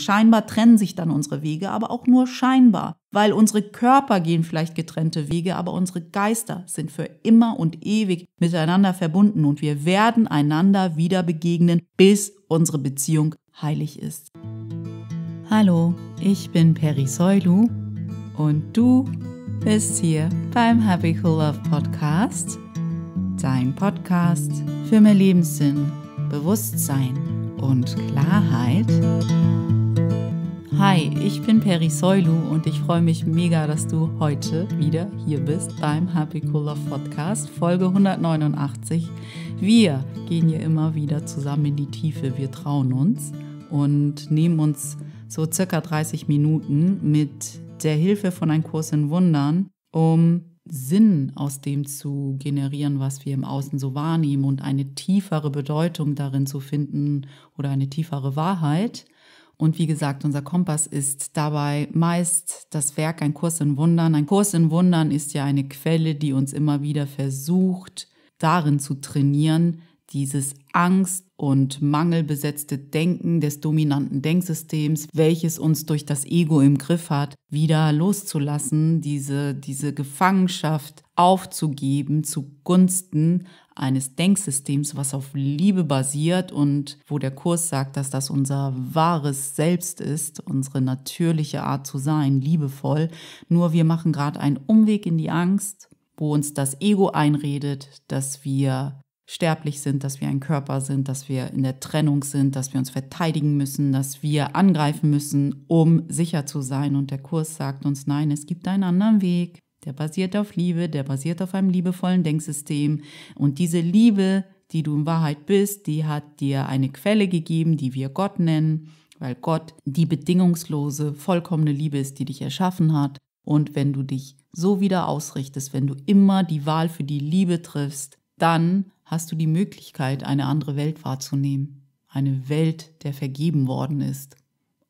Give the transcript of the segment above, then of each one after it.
Scheinbar trennen sich dann unsere Wege, aber auch nur scheinbar, weil unsere Körper gehen vielleicht getrennte Wege, aber unsere Geister sind für immer und ewig miteinander verbunden und wir werden einander wieder begegnen, bis unsere Beziehung heilig ist. Hallo, ich bin Peri Soilu und du bist hier beim Happy Cool Love Podcast, dein Podcast für mehr Lebenssinn, Bewusstsein und Klarheit. Hi, ich bin Peri Soilu und ich freue mich mega, dass du heute wieder hier bist beim Happy Cool Love Podcast, Folge 189. Wir gehen hier immer wieder zusammen in die Tiefe, wir trauen uns und nehmen uns so circa 30 Minuten mit der Hilfe von Ein Kurs in Wundern, um Sinn aus dem zu generieren, was wir im Außen so wahrnehmen und eine tiefere Bedeutung darin zu finden oder eine tiefere Wahrheit und wie gesagt, unser Kompass ist dabei meist das Werk Ein Kurs in Wundern. Ein Kurs in Wundern ist ja eine Quelle, die uns immer wieder versucht, darin zu trainieren, dieses Angst und mangelbesetzte Denken des dominanten Denksystems, welches uns durch das Ego im Griff hat, wieder loszulassen, diese, diese Gefangenschaft aufzugeben zugunsten eines Denksystems, was auf Liebe basiert und wo der Kurs sagt, dass das unser wahres Selbst ist, unsere natürliche Art zu sein, liebevoll. Nur wir machen gerade einen Umweg in die Angst, wo uns das Ego einredet, dass wir sterblich sind, dass wir ein Körper sind, dass wir in der Trennung sind, dass wir uns verteidigen müssen, dass wir angreifen müssen, um sicher zu sein. Und der Kurs sagt uns, nein, es gibt einen anderen Weg. Der basiert auf Liebe, der basiert auf einem liebevollen Denksystem. Und diese Liebe, die du in Wahrheit bist, die hat dir eine Quelle gegeben, die wir Gott nennen, weil Gott die bedingungslose, vollkommene Liebe ist, die dich erschaffen hat. Und wenn du dich so wieder ausrichtest, wenn du immer die Wahl für die Liebe triffst, dann hast du die Möglichkeit, eine andere Welt wahrzunehmen. Eine Welt, der vergeben worden ist.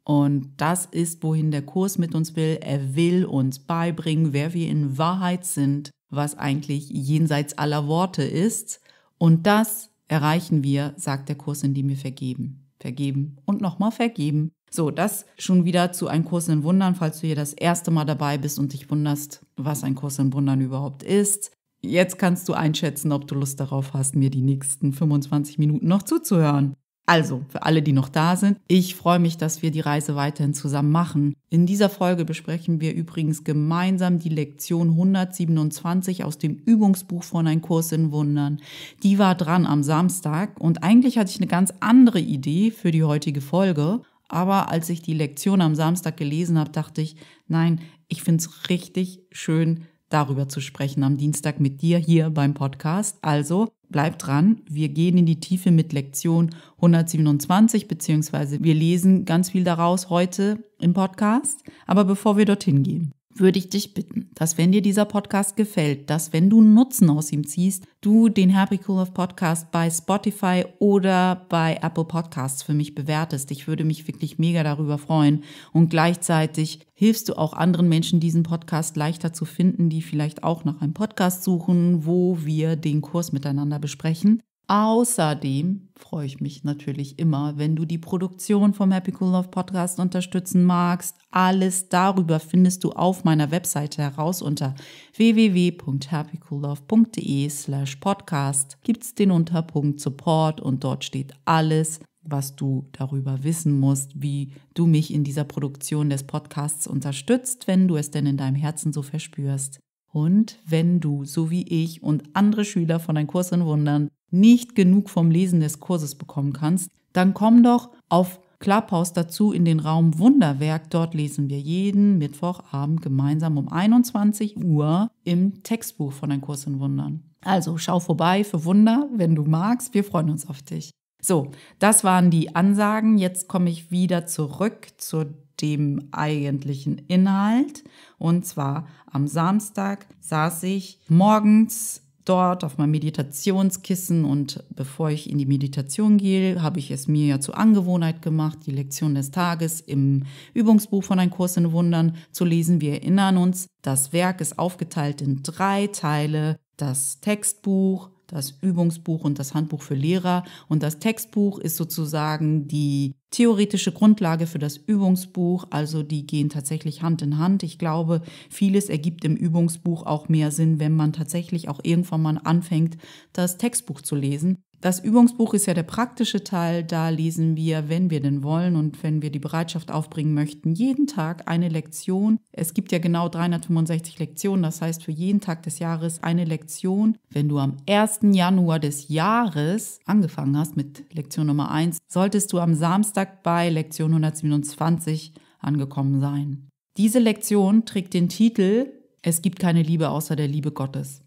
Und das ist, wohin der Kurs mit uns will. Er will uns beibringen, wer wir in Wahrheit sind, was eigentlich jenseits aller Worte ist. Und das erreichen wir, sagt der Kurs, indem wir vergeben. Vergeben und nochmal vergeben. So, das schon wieder zu einem Kurs in Wundern, falls du hier das erste Mal dabei bist und dich wunderst, was ein Kurs in Wundern überhaupt ist. Jetzt kannst du einschätzen, ob du Lust darauf hast, mir die nächsten 25 Minuten noch zuzuhören. Also, für alle, die noch da sind, ich freue mich, dass wir die Reise weiterhin zusammen machen. In dieser Folge besprechen wir übrigens gemeinsam die Lektion 127 aus dem Übungsbuch von Ein Kurs in Wundern. Die war dran am Samstag und eigentlich hatte ich eine ganz andere Idee für die heutige Folge. Aber als ich die Lektion am Samstag gelesen habe, dachte ich, nein, ich finde es richtig schön, darüber zu sprechen am Dienstag mit dir hier beim Podcast. Also bleib dran, wir gehen in die Tiefe mit Lektion 127, beziehungsweise wir lesen ganz viel daraus heute im Podcast. Aber bevor wir dorthin gehen, würde ich dich bitten, dass wenn dir dieser Podcast gefällt, dass wenn du Nutzen aus ihm ziehst, du den Happy Cool Love Podcast bei Spotify oder bei Apple Podcasts für mich bewertest. Ich würde mich wirklich mega darüber freuen und gleichzeitig hilfst du auch anderen Menschen, diesen Podcast leichter zu finden, die vielleicht auch nach einem Podcast suchen, wo wir den Kurs miteinander besprechen. Außerdem freue ich mich natürlich immer, wenn du die Produktion vom Happy Cool Love Podcast unterstützen magst. Alles darüber findest du auf meiner Webseite heraus unter www.happycoollove.de slash podcast. Gibt es den Unterpunkt Support und dort steht alles, was du darüber wissen musst, wie du mich in dieser Produktion des Podcasts unterstützt, wenn du es denn in deinem Herzen so verspürst. Und wenn du, so wie ich und andere Schüler von deinem Kurs in Wundern, nicht genug vom Lesen des Kurses bekommen kannst, dann komm doch auf Clubhouse dazu in den Raum Wunderwerk. Dort lesen wir jeden Mittwochabend gemeinsam um 21 Uhr im Textbuch von deinem Kurs in Wundern. Also schau vorbei für Wunder, wenn du magst. Wir freuen uns auf dich. So, das waren die Ansagen. Jetzt komme ich wieder zurück zur dem eigentlichen Inhalt. Und zwar am Samstag saß ich morgens dort auf meinem Meditationskissen und bevor ich in die Meditation gehe, habe ich es mir ja zur Angewohnheit gemacht, die Lektion des Tages im Übungsbuch von Ein Kurs in Wundern zu lesen. Wir erinnern uns, das Werk ist aufgeteilt in drei Teile. Das Textbuch, das Übungsbuch und das Handbuch für Lehrer. Und das Textbuch ist sozusagen die theoretische Grundlage für das Übungsbuch. Also die gehen tatsächlich Hand in Hand. Ich glaube, vieles ergibt im Übungsbuch auch mehr Sinn, wenn man tatsächlich auch irgendwann mal anfängt, das Textbuch zu lesen. Das Übungsbuch ist ja der praktische Teil. Da lesen wir, wenn wir denn wollen und wenn wir die Bereitschaft aufbringen möchten, jeden Tag eine Lektion. Es gibt ja genau 365 Lektionen. Das heißt, für jeden Tag des Jahres eine Lektion. Wenn du am 1. Januar des Jahres angefangen hast mit Lektion Nummer 1, solltest du am Samstag bei Lektion 127 angekommen sein. Diese Lektion trägt den Titel Es gibt keine Liebe außer der Liebe Gottes.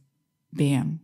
Bam.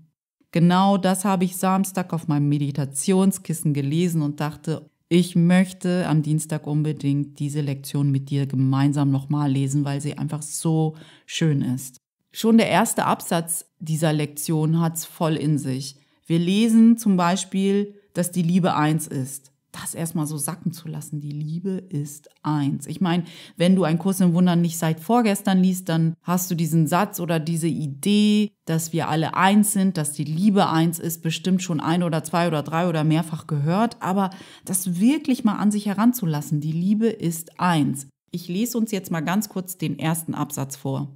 Genau das habe ich Samstag auf meinem Meditationskissen gelesen und dachte, ich möchte am Dienstag unbedingt diese Lektion mit dir gemeinsam nochmal lesen, weil sie einfach so schön ist. Schon der erste Absatz dieser Lektion hat es voll in sich. Wir lesen zum Beispiel, dass die Liebe eins ist das erstmal so sacken zu lassen. Die Liebe ist eins. Ich meine, wenn du einen Kurs im Wundern nicht seit vorgestern liest, dann hast du diesen Satz oder diese Idee, dass wir alle eins sind, dass die Liebe eins ist, bestimmt schon ein oder zwei oder drei oder mehrfach gehört. Aber das wirklich mal an sich heranzulassen, die Liebe ist eins. Ich lese uns jetzt mal ganz kurz den ersten Absatz vor.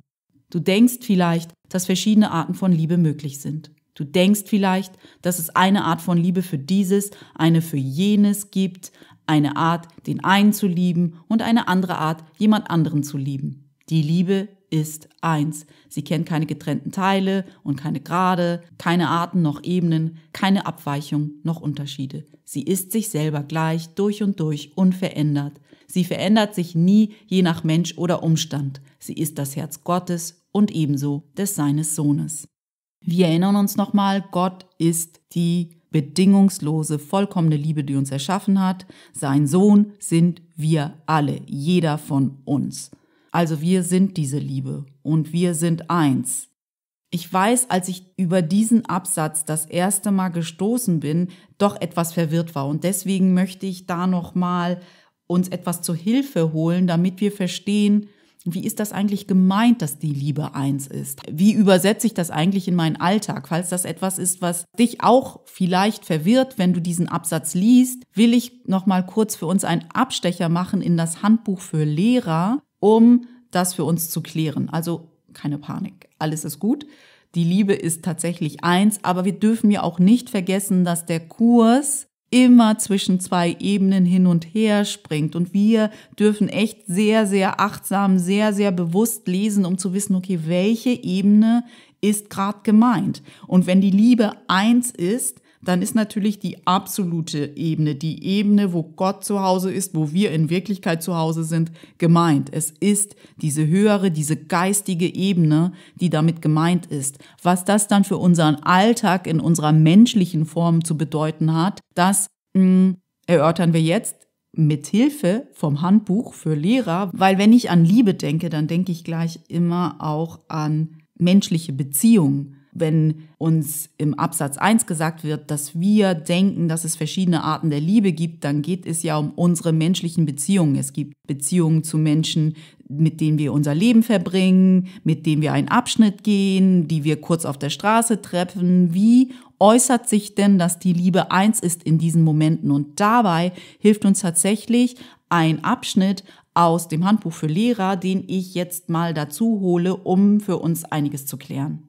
Du denkst vielleicht, dass verschiedene Arten von Liebe möglich sind. Du denkst vielleicht, dass es eine Art von Liebe für dieses, eine für jenes gibt, eine Art, den einen zu lieben und eine andere Art, jemand anderen zu lieben. Die Liebe ist eins. Sie kennt keine getrennten Teile und keine Grade, keine Arten noch Ebenen, keine Abweichung noch Unterschiede. Sie ist sich selber gleich, durch und durch, unverändert. Sie verändert sich nie, je nach Mensch oder Umstand. Sie ist das Herz Gottes und ebenso des seines Sohnes. Wir erinnern uns nochmal, Gott ist die bedingungslose, vollkommene Liebe, die uns erschaffen hat. Sein Sohn sind wir alle, jeder von uns. Also wir sind diese Liebe und wir sind eins. Ich weiß, als ich über diesen Absatz das erste Mal gestoßen bin, doch etwas verwirrt war und deswegen möchte ich da nochmal uns etwas zur Hilfe holen, damit wir verstehen, wie ist das eigentlich gemeint, dass die Liebe eins ist? Wie übersetze ich das eigentlich in meinen Alltag? Falls das etwas ist, was dich auch vielleicht verwirrt, wenn du diesen Absatz liest, will ich noch mal kurz für uns einen Abstecher machen in das Handbuch für Lehrer, um das für uns zu klären. Also keine Panik, alles ist gut. Die Liebe ist tatsächlich eins, aber wir dürfen ja auch nicht vergessen, dass der Kurs immer zwischen zwei Ebenen hin und her springt. Und wir dürfen echt sehr, sehr achtsam, sehr, sehr bewusst lesen, um zu wissen, okay, welche Ebene ist gerade gemeint. Und wenn die Liebe eins ist, dann ist natürlich die absolute Ebene, die Ebene, wo Gott zu Hause ist, wo wir in Wirklichkeit zu Hause sind, gemeint. Es ist diese höhere, diese geistige Ebene, die damit gemeint ist. Was das dann für unseren Alltag in unserer menschlichen Form zu bedeuten hat, das mh, hm, erörtern wir jetzt mit Hilfe vom Handbuch für Lehrer, weil wenn ich an Liebe denke, dann denke ich gleich immer auch an menschliche Beziehungen wenn uns im Absatz 1 gesagt wird, dass wir denken, dass es verschiedene Arten der Liebe gibt, dann geht es ja um unsere menschlichen Beziehungen. Es gibt Beziehungen zu Menschen, mit denen wir unser Leben verbringen, mit denen wir einen Abschnitt gehen, die wir kurz auf der Straße treffen. Wie äußert sich denn, dass die Liebe eins ist in diesen Momenten? Und dabei hilft uns tatsächlich ein Abschnitt aus dem Handbuch für Lehrer, den ich jetzt mal dazu hole, um für uns einiges zu klären.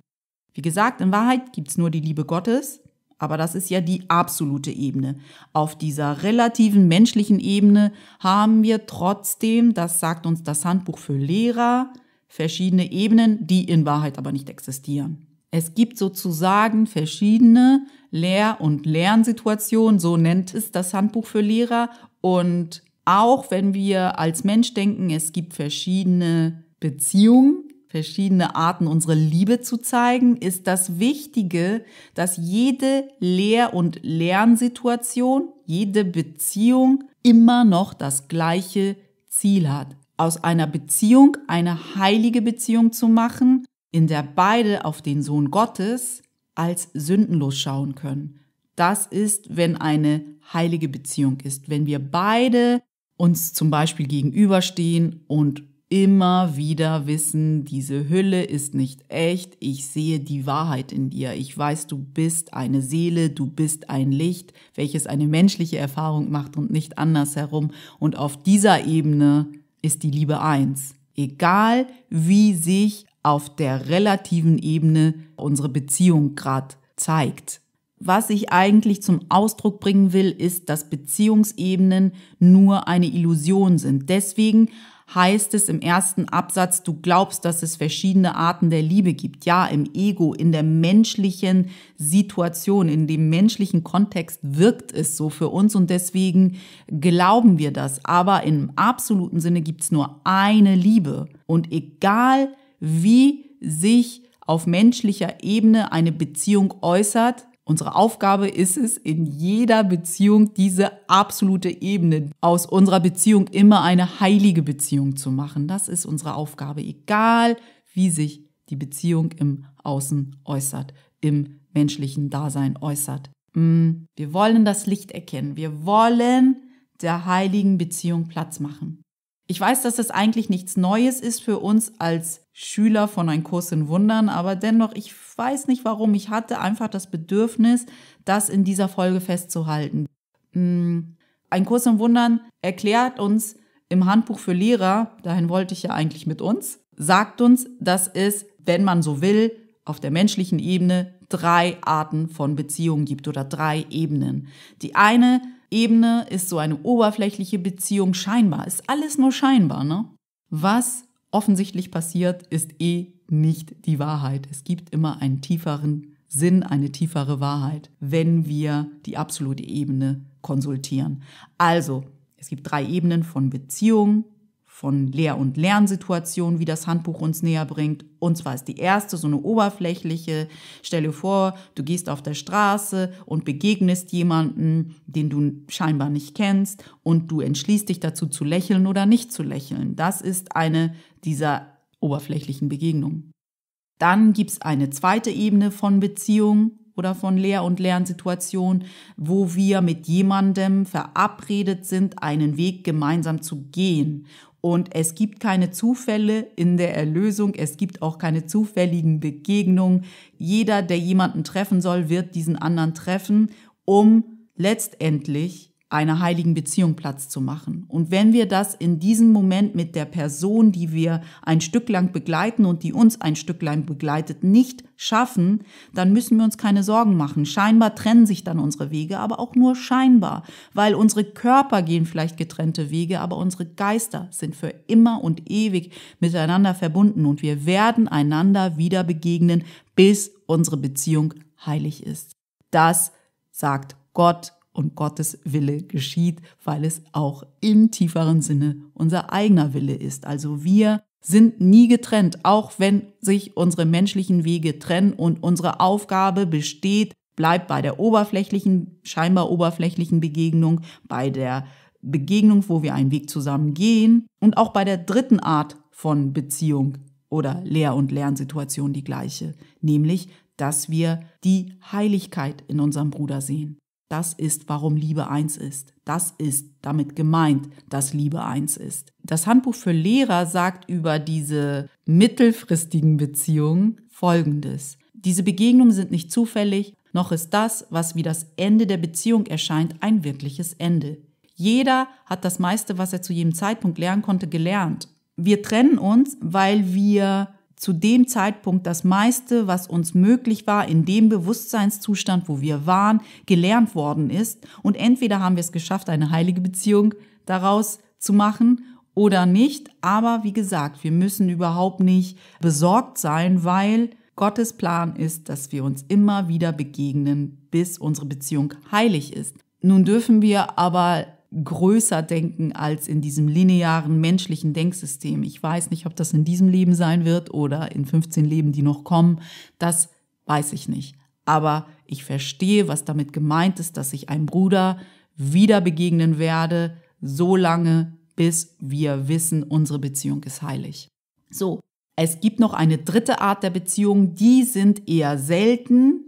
Wie gesagt, in Wahrheit gibt's nur die Liebe Gottes, aber das ist ja die absolute Ebene. Auf dieser relativen menschlichen Ebene haben wir trotzdem, das sagt uns das Handbuch für Lehrer, verschiedene Ebenen, die in Wahrheit aber nicht existieren. Es gibt sozusagen verschiedene Lehr- und Lernsituationen, so nennt es das Handbuch für Lehrer. Und auch wenn wir als Mensch denken, es gibt verschiedene Beziehungen, verschiedene Arten, unsere Liebe zu zeigen, ist das Wichtige, dass jede Lehr- und Lernsituation, jede Beziehung immer noch das gleiche Ziel hat. Aus einer Beziehung eine heilige Beziehung zu machen, in der beide auf den Sohn Gottes als sündenlos schauen können. Das ist, wenn eine heilige Beziehung ist, wenn wir beide uns zum Beispiel gegenüberstehen und immer wieder wissen, diese Hülle ist nicht echt, ich sehe die Wahrheit in dir, ich weiß, du bist eine Seele, du bist ein Licht, welches eine menschliche Erfahrung macht und nicht andersherum. Und auf dieser Ebene ist die Liebe eins. Egal wie sich auf der relativen Ebene unsere Beziehung gerade zeigt. Was ich eigentlich zum Ausdruck bringen will, ist, dass Beziehungsebenen nur eine Illusion sind. Deswegen heißt es im ersten Absatz, du glaubst, dass es verschiedene Arten der Liebe gibt. Ja, im Ego, in der menschlichen Situation, in dem menschlichen Kontext wirkt es so für uns und deswegen glauben wir das. Aber im absoluten Sinne gibt es nur eine Liebe. Und egal wie sich auf menschlicher Ebene eine Beziehung äußert, Unsere Aufgabe ist es, in jeder Beziehung diese absolute Ebene aus unserer Beziehung immer eine heilige Beziehung zu machen. Das ist unsere Aufgabe, egal wie sich die Beziehung im Außen äußert, im menschlichen Dasein äußert. Mm, wir wollen das Licht erkennen. Wir wollen der heiligen Beziehung Platz machen. Ich weiß, dass das eigentlich nichts Neues ist für uns als Schüler von Ein Kurs in Wundern, aber dennoch, ich weiß nicht warum, ich hatte einfach das Bedürfnis, das in dieser Folge festzuhalten. Hm, Ein Kurs in Wundern erklärt uns im Handbuch für Lehrer, dahin wollte ich ja eigentlich mit uns, sagt uns, dass es, wenn man so will, auf der menschlichen Ebene drei Arten von Beziehungen gibt oder drei Ebenen. Die eine Ebene ist so eine oberflächliche Beziehung scheinbar, ist alles nur scheinbar, ne? Was offensichtlich passiert, ist eh nicht die Wahrheit. Es gibt immer einen tieferen Sinn, eine tiefere Wahrheit, wenn wir die absolute Ebene konsultieren. Also, es gibt drei Ebenen von Beziehungen, von Lehr- und Lernsituationen, wie das Handbuch uns näher bringt. Und zwar ist die erste so eine oberflächliche. Stell dir vor, du gehst auf der Straße und begegnest jemanden, den du scheinbar nicht kennst und du entschließt dich dazu zu lächeln oder nicht zu lächeln. Das ist eine dieser oberflächlichen Begegnungen. Dann gibt es eine zweite Ebene von Beziehung oder von Lehr- und Lernsituation, wo wir mit jemandem verabredet sind, einen Weg gemeinsam zu gehen. Und es gibt keine Zufälle in der Erlösung, es gibt auch keine zufälligen Begegnungen. Jeder, der jemanden treffen soll, wird diesen anderen treffen, um letztendlich einer heiligen Beziehung Platz zu machen. Und wenn wir das in diesem Moment mit der Person, die wir ein Stück lang begleiten und die uns ein Stück lang begleitet, nicht schaffen, dann müssen wir uns keine Sorgen machen. Scheinbar trennen sich dann unsere Wege, aber auch nur scheinbar, weil unsere Körper gehen vielleicht getrennte Wege, aber unsere Geister sind für immer und ewig miteinander verbunden und wir werden einander wieder begegnen, bis unsere Beziehung heilig ist. Das sagt Gott und Gottes Wille geschieht, weil es auch im tieferen Sinne unser eigener Wille ist. Also wir sind nie getrennt, auch wenn sich unsere menschlichen Wege trennen und unsere Aufgabe besteht, bleibt bei der oberflächlichen, scheinbar oberflächlichen Begegnung, bei der Begegnung, wo wir einen Weg zusammen gehen und auch bei der dritten Art von Beziehung oder Lehr- und Lernsituation die gleiche, nämlich, dass wir die Heiligkeit in unserem Bruder sehen. Das ist, warum Liebe eins ist. Das ist damit gemeint, dass Liebe eins ist. Das Handbuch für Lehrer sagt über diese mittelfristigen Beziehungen Folgendes. Diese Begegnungen sind nicht zufällig, noch ist das, was wie das Ende der Beziehung erscheint, ein wirkliches Ende. Jeder hat das meiste, was er zu jedem Zeitpunkt lernen konnte, gelernt. Wir trennen uns, weil wir zu dem Zeitpunkt das meiste, was uns möglich war, in dem Bewusstseinszustand, wo wir waren, gelernt worden ist. Und entweder haben wir es geschafft, eine heilige Beziehung daraus zu machen oder nicht. Aber wie gesagt, wir müssen überhaupt nicht besorgt sein, weil Gottes Plan ist, dass wir uns immer wieder begegnen, bis unsere Beziehung heilig ist. Nun dürfen wir aber größer denken als in diesem linearen menschlichen Denksystem. Ich weiß nicht, ob das in diesem Leben sein wird oder in 15 Leben, die noch kommen. Das weiß ich nicht. Aber ich verstehe, was damit gemeint ist, dass ich einem Bruder wieder begegnen werde, so lange, bis wir wissen, unsere Beziehung ist heilig. So, es gibt noch eine dritte Art der Beziehung, die sind eher selten,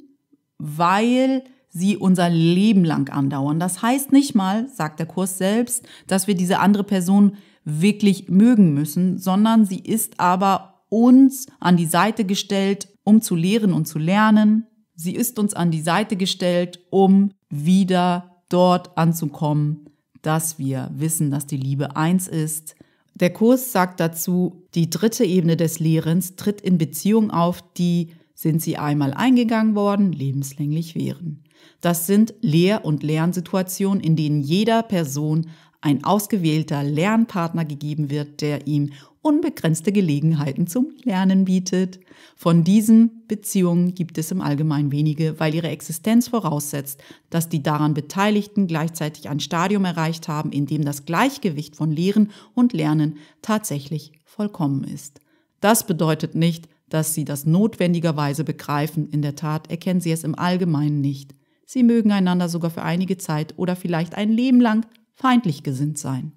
weil sie unser Leben lang andauern. Das heißt nicht mal, sagt der Kurs selbst, dass wir diese andere Person wirklich mögen müssen, sondern sie ist aber uns an die Seite gestellt, um zu lehren und zu lernen. Sie ist uns an die Seite gestellt, um wieder dort anzukommen, dass wir wissen, dass die Liebe eins ist. Der Kurs sagt dazu, die dritte Ebene des Lehrens tritt in Beziehung auf, die sind sie einmal eingegangen worden, lebenslänglich wären. Das sind Lehr- und Lernsituationen, in denen jeder Person ein ausgewählter Lernpartner gegeben wird, der ihm unbegrenzte Gelegenheiten zum Lernen bietet. Von diesen Beziehungen gibt es im Allgemeinen wenige, weil ihre Existenz voraussetzt, dass die daran Beteiligten gleichzeitig ein Stadium erreicht haben, in dem das Gleichgewicht von Lehren und Lernen tatsächlich vollkommen ist. Das bedeutet nicht, dass sie das notwendigerweise begreifen, in der Tat erkennen sie es im Allgemeinen nicht sie mögen einander sogar für einige Zeit oder vielleicht ein Leben lang feindlich gesinnt sein.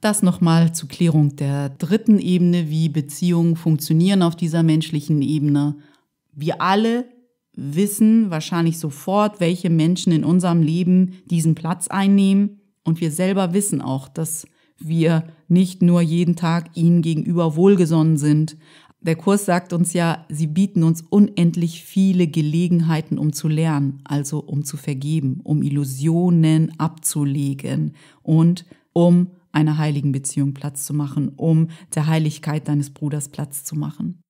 Das nochmal zur Klärung der dritten Ebene, wie Beziehungen funktionieren auf dieser menschlichen Ebene. Wir alle wissen wahrscheinlich sofort, welche Menschen in unserem Leben diesen Platz einnehmen. Und wir selber wissen auch, dass wir nicht nur jeden Tag ihnen gegenüber wohlgesonnen sind, der Kurs sagt uns ja, sie bieten uns unendlich viele Gelegenheiten, um zu lernen, also um zu vergeben, um Illusionen abzulegen und um einer heiligen Beziehung Platz zu machen, um der Heiligkeit deines Bruders Platz zu machen.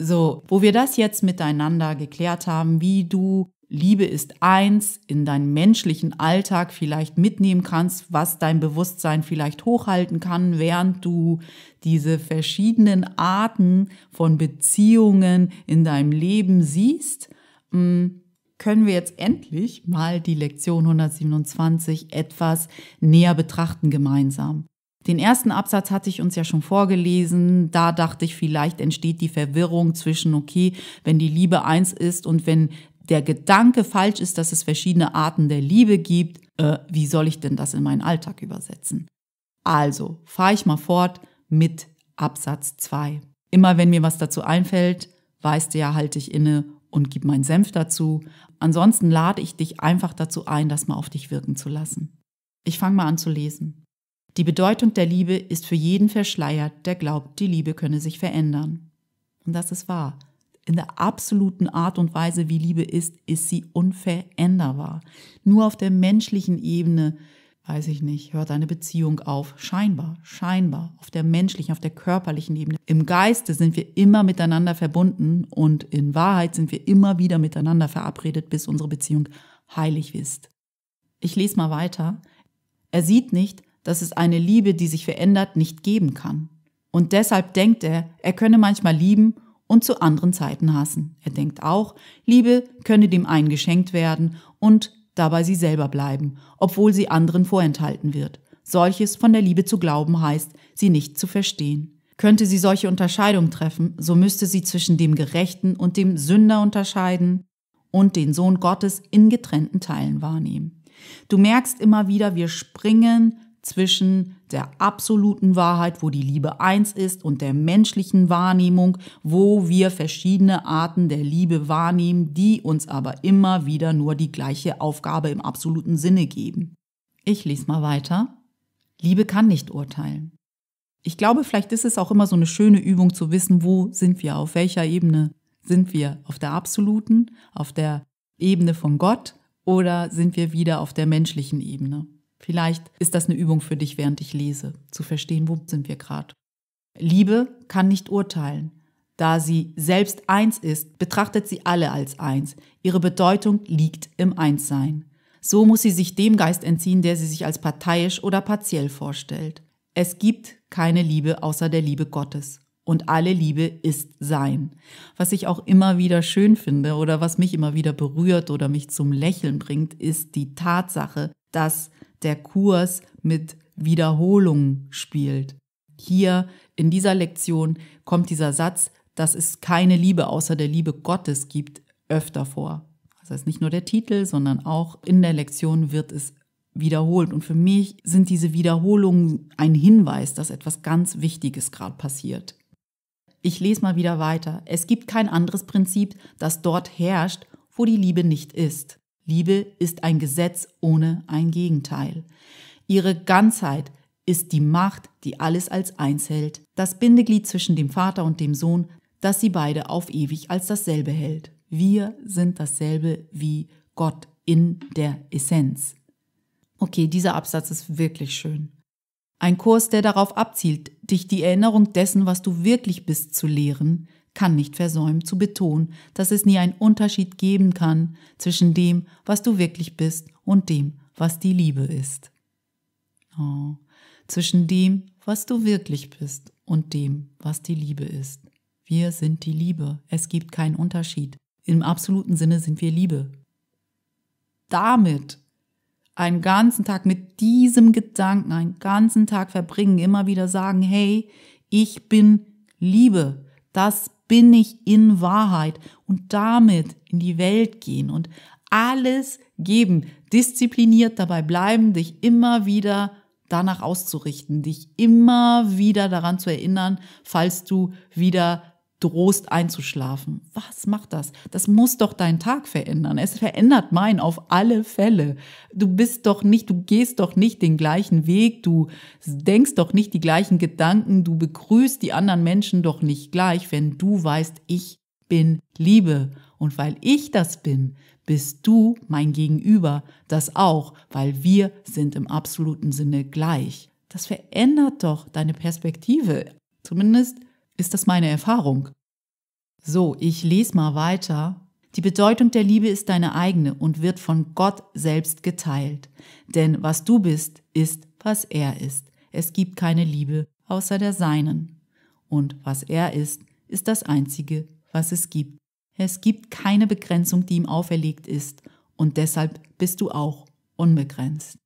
So, wo wir das jetzt miteinander geklärt haben, wie du Liebe ist eins in deinen menschlichen Alltag vielleicht mitnehmen kannst, was dein Bewusstsein vielleicht hochhalten kann, während du diese verschiedenen Arten von Beziehungen in deinem Leben siehst, hm, können wir jetzt endlich mal die Lektion 127 etwas näher betrachten gemeinsam. Den ersten Absatz hatte ich uns ja schon vorgelesen. Da dachte ich, vielleicht entsteht die Verwirrung zwischen, okay, wenn die Liebe eins ist und wenn der Gedanke falsch ist, dass es verschiedene Arten der Liebe gibt, äh, wie soll ich denn das in meinen Alltag übersetzen? Also, fahre ich mal fort mit Absatz 2. Immer wenn mir was dazu einfällt, weißt du ja, halte ich inne und gib meinen Senf dazu. Ansonsten lade ich dich einfach dazu ein, das mal auf dich wirken zu lassen. Ich fange mal an zu lesen. Die Bedeutung der Liebe ist für jeden verschleiert, der glaubt, die Liebe könne sich verändern. Und das ist wahr in der absoluten Art und Weise, wie Liebe ist, ist sie unveränderbar. Nur auf der menschlichen Ebene, weiß ich nicht, hört eine Beziehung auf. Scheinbar, scheinbar. Auf der menschlichen, auf der körperlichen Ebene. Im Geiste sind wir immer miteinander verbunden und in Wahrheit sind wir immer wieder miteinander verabredet, bis unsere Beziehung heilig ist. Ich lese mal weiter. Er sieht nicht, dass es eine Liebe, die sich verändert, nicht geben kann. Und deshalb denkt er, er könne manchmal lieben und zu anderen Zeiten hassen. Er denkt auch, Liebe könne dem einen geschenkt werden und dabei sie selber bleiben, obwohl sie anderen vorenthalten wird. Solches von der Liebe zu glauben heißt, sie nicht zu verstehen. Könnte sie solche Unterscheidung treffen, so müsste sie zwischen dem Gerechten und dem Sünder unterscheiden und den Sohn Gottes in getrennten Teilen wahrnehmen. Du merkst immer wieder, wir springen zwischen der absoluten Wahrheit, wo die Liebe eins ist, und der menschlichen Wahrnehmung, wo wir verschiedene Arten der Liebe wahrnehmen, die uns aber immer wieder nur die gleiche Aufgabe im absoluten Sinne geben. Ich lese mal weiter. Liebe kann nicht urteilen. Ich glaube, vielleicht ist es auch immer so eine schöne Übung zu wissen, wo sind wir, auf welcher Ebene sind wir, auf der absoluten, auf der Ebene von Gott oder sind wir wieder auf der menschlichen Ebene. Vielleicht ist das eine Übung für dich, während ich lese, zu verstehen, wo sind wir gerade. Liebe kann nicht urteilen. Da sie selbst eins ist, betrachtet sie alle als eins. Ihre Bedeutung liegt im Einssein. So muss sie sich dem Geist entziehen, der sie sich als parteiisch oder partiell vorstellt. Es gibt keine Liebe außer der Liebe Gottes. Und alle Liebe ist Sein. Was ich auch immer wieder schön finde oder was mich immer wieder berührt oder mich zum Lächeln bringt, ist die Tatsache, dass der Kurs mit Wiederholung spielt. Hier in dieser Lektion kommt dieser Satz, dass es keine Liebe außer der Liebe Gottes gibt, öfter vor. Das heißt nicht nur der Titel, sondern auch in der Lektion wird es wiederholt. Und für mich sind diese Wiederholungen ein Hinweis, dass etwas ganz Wichtiges gerade passiert. Ich lese mal wieder weiter. Es gibt kein anderes Prinzip, das dort herrscht, wo die Liebe nicht ist. Liebe ist ein Gesetz ohne ein Gegenteil. Ihre Ganzheit ist die Macht, die alles als eins hält, das Bindeglied zwischen dem Vater und dem Sohn, das sie beide auf ewig als dasselbe hält. Wir sind dasselbe wie Gott in der Essenz. Okay, dieser Absatz ist wirklich schön. Ein Kurs, der darauf abzielt, dich die Erinnerung dessen, was du wirklich bist, zu lehren, kann nicht versäumen zu betonen, dass es nie einen Unterschied geben kann zwischen dem, was du wirklich bist und dem, was die Liebe ist. Oh. Zwischen dem, was du wirklich bist und dem, was die Liebe ist. Wir sind die Liebe. Es gibt keinen Unterschied. Im absoluten Sinne sind wir Liebe. Damit einen ganzen Tag mit diesem Gedanken, einen ganzen Tag verbringen, immer wieder sagen, hey, ich bin Liebe. Das bin ich in Wahrheit und damit in die Welt gehen und alles geben, diszipliniert dabei bleiben, dich immer wieder danach auszurichten, dich immer wieder daran zu erinnern, falls du wieder drohst einzuschlafen. Was macht das? Das muss doch deinen Tag verändern. Es verändert meinen auf alle Fälle. Du bist doch nicht, du gehst doch nicht den gleichen Weg, du denkst doch nicht die gleichen Gedanken, du begrüßt die anderen Menschen doch nicht gleich, wenn du weißt, ich bin Liebe. Und weil ich das bin, bist du mein Gegenüber das auch, weil wir sind im absoluten Sinne gleich. Das verändert doch deine Perspektive. Zumindest ist das meine Erfahrung. So, ich lese mal weiter. Die Bedeutung der Liebe ist deine eigene und wird von Gott selbst geteilt. Denn was du bist, ist, was er ist. Es gibt keine Liebe außer der seinen. Und was er ist, ist das Einzige, was es gibt. Es gibt keine Begrenzung, die ihm auferlegt ist. Und deshalb bist du auch unbegrenzt.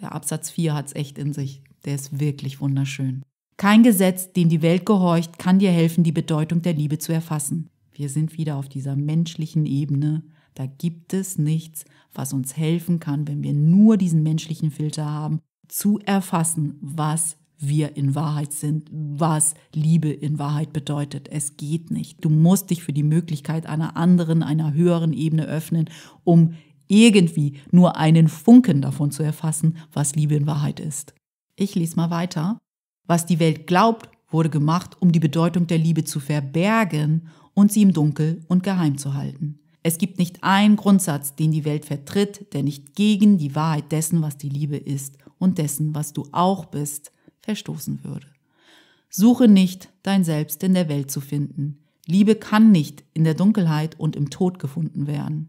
Der Absatz 4 hat es echt in sich. Der ist wirklich wunderschön. Kein Gesetz, dem die Welt gehorcht, kann dir helfen, die Bedeutung der Liebe zu erfassen. Wir sind wieder auf dieser menschlichen Ebene. Da gibt es nichts, was uns helfen kann, wenn wir nur diesen menschlichen Filter haben, zu erfassen, was wir in Wahrheit sind, was Liebe in Wahrheit bedeutet. Es geht nicht. Du musst dich für die Möglichkeit einer anderen, einer höheren Ebene öffnen, um irgendwie nur einen Funken davon zu erfassen, was Liebe in Wahrheit ist. Ich lese mal weiter. Was die Welt glaubt, wurde gemacht, um die Bedeutung der Liebe zu verbergen und sie im Dunkel und geheim zu halten. Es gibt nicht einen Grundsatz, den die Welt vertritt, der nicht gegen die Wahrheit dessen, was die Liebe ist und dessen, was du auch bist, verstoßen würde. Suche nicht, dein Selbst in der Welt zu finden. Liebe kann nicht in der Dunkelheit und im Tod gefunden werden.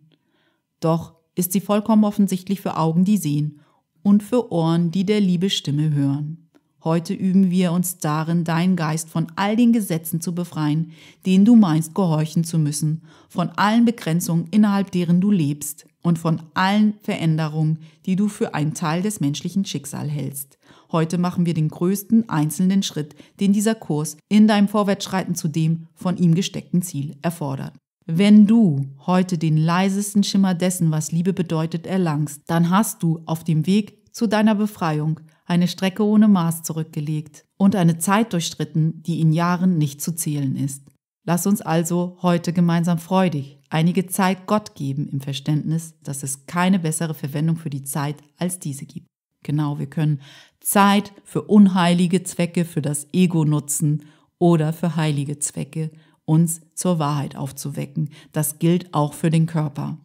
Doch ist sie vollkommen offensichtlich für Augen, die sehen und für Ohren, die der Liebe Stimme hören. Heute üben wir uns darin, deinen Geist von all den Gesetzen zu befreien, denen du meinst gehorchen zu müssen, von allen Begrenzungen, innerhalb deren du lebst und von allen Veränderungen, die du für einen Teil des menschlichen Schicksals hältst. Heute machen wir den größten einzelnen Schritt, den dieser Kurs in deinem Vorwärtsschreiten zu dem von ihm gesteckten Ziel erfordert. Wenn du heute den leisesten Schimmer dessen, was Liebe bedeutet, erlangst, dann hast du auf dem Weg zu deiner Befreiung eine Strecke ohne Maß zurückgelegt und eine Zeit durchstritten, die in Jahren nicht zu zählen ist. Lass uns also heute gemeinsam freudig einige Zeit Gott geben im Verständnis, dass es keine bessere Verwendung für die Zeit als diese gibt. Genau, wir können Zeit für unheilige Zwecke, für das Ego nutzen oder für heilige Zwecke, uns zur Wahrheit aufzuwecken. Das gilt auch für den Körper.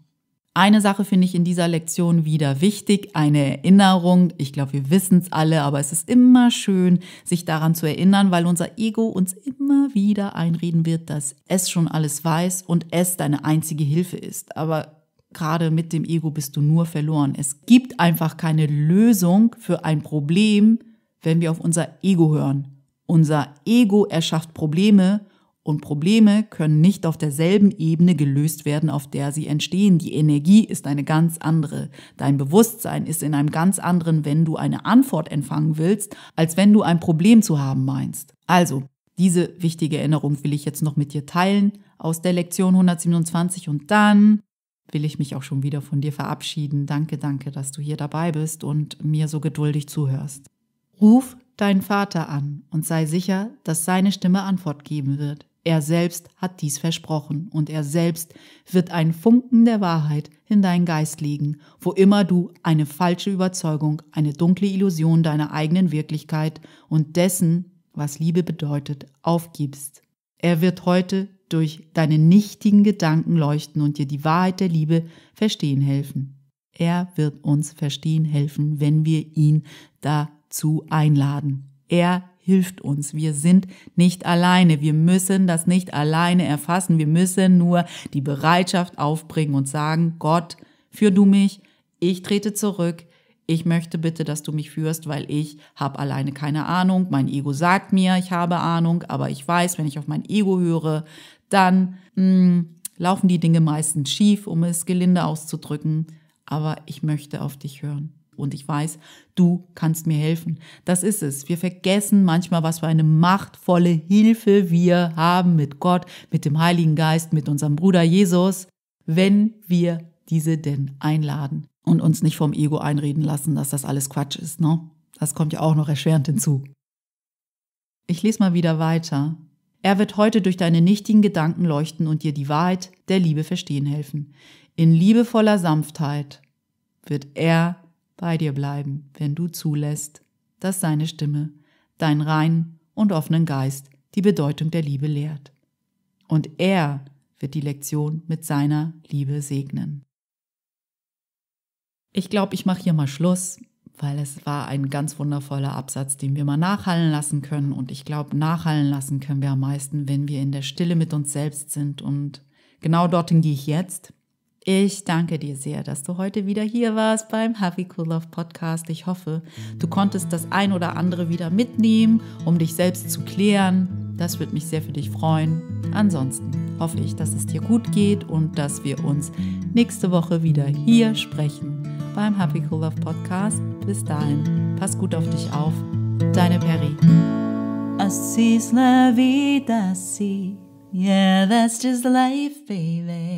Eine Sache finde ich in dieser Lektion wieder wichtig, eine Erinnerung. Ich glaube, wir wissen es alle, aber es ist immer schön, sich daran zu erinnern, weil unser Ego uns immer wieder einreden wird, dass es schon alles weiß und es deine einzige Hilfe ist. Aber gerade mit dem Ego bist du nur verloren. Es gibt einfach keine Lösung für ein Problem, wenn wir auf unser Ego hören. Unser Ego erschafft Probleme und Probleme können nicht auf derselben Ebene gelöst werden, auf der sie entstehen. Die Energie ist eine ganz andere. Dein Bewusstsein ist in einem ganz anderen, wenn du eine Antwort empfangen willst, als wenn du ein Problem zu haben meinst. Also, diese wichtige Erinnerung will ich jetzt noch mit dir teilen aus der Lektion 127 und dann will ich mich auch schon wieder von dir verabschieden. Danke, danke, dass du hier dabei bist und mir so geduldig zuhörst. Ruf deinen Vater an und sei sicher, dass seine Stimme Antwort geben wird. Er selbst hat dies versprochen und er selbst wird einen Funken der Wahrheit in deinen Geist legen, wo immer du eine falsche Überzeugung, eine dunkle Illusion deiner eigenen Wirklichkeit und dessen, was Liebe bedeutet, aufgibst. Er wird heute durch deine nichtigen Gedanken leuchten und dir die Wahrheit der Liebe verstehen helfen. Er wird uns verstehen helfen, wenn wir ihn dazu einladen. Er hilft uns. Wir sind nicht alleine. Wir müssen das nicht alleine erfassen. Wir müssen nur die Bereitschaft aufbringen und sagen, Gott, führ du mich, ich trete zurück. Ich möchte bitte, dass du mich führst, weil ich habe alleine keine Ahnung. Mein Ego sagt mir, ich habe Ahnung, aber ich weiß, wenn ich auf mein Ego höre, dann mh, mm, laufen die Dinge meistens schief, um es gelinde auszudrücken. Aber ich möchte auf dich hören und ich weiß, du kannst mir helfen. Das ist es. Wir vergessen manchmal, was für eine machtvolle Hilfe wir haben mit Gott, mit dem Heiligen Geist, mit unserem Bruder Jesus, wenn wir diese denn einladen und uns nicht vom Ego einreden lassen, dass das alles Quatsch ist. Ne? Das kommt ja auch noch erschwerend hinzu. Ich lese mal wieder weiter. Er wird heute durch deine nichtigen Gedanken leuchten und dir die Wahrheit der Liebe verstehen helfen. In liebevoller Sanftheit wird er bei dir bleiben, wenn du zulässt, dass seine Stimme, dein reinen und offenen Geist die Bedeutung der Liebe lehrt. Und er wird die Lektion mit seiner Liebe segnen. Ich glaube, ich mache hier mal Schluss, weil es war ein ganz wundervoller Absatz, den wir mal nachhallen lassen können. Und ich glaube, nachhallen lassen können wir am meisten, wenn wir in der Stille mit uns selbst sind. Und genau dorthin gehe ich jetzt. Ich danke dir sehr, dass du heute wieder hier warst beim Happy Cool Love Podcast. Ich hoffe, du konntest das ein oder andere wieder mitnehmen, um dich selbst zu klären. Das würde mich sehr für dich freuen. Ansonsten hoffe ich, dass es dir gut geht und dass wir uns nächste Woche wieder hier sprechen beim Happy Cool Love Podcast. Bis dahin, pass gut auf dich auf. Deine Perry. Así es la vida, sí. Yeah, that's just life, baby.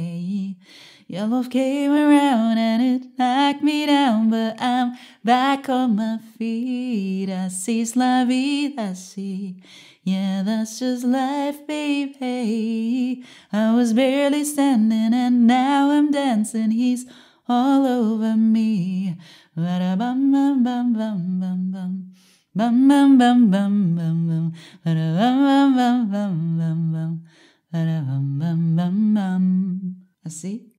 Your love came around and it knocked me down, but I'm back on my feet. I see, la vida, see, Yeah, that's just life, baby. I was barely standing and now I'm dancing. He's all over me. Bada bum bum bum bum bum bum. Bum bum bum bum bum bum. Bada bum bum bum bum bum bum. Bada bum bum bum bum. I see.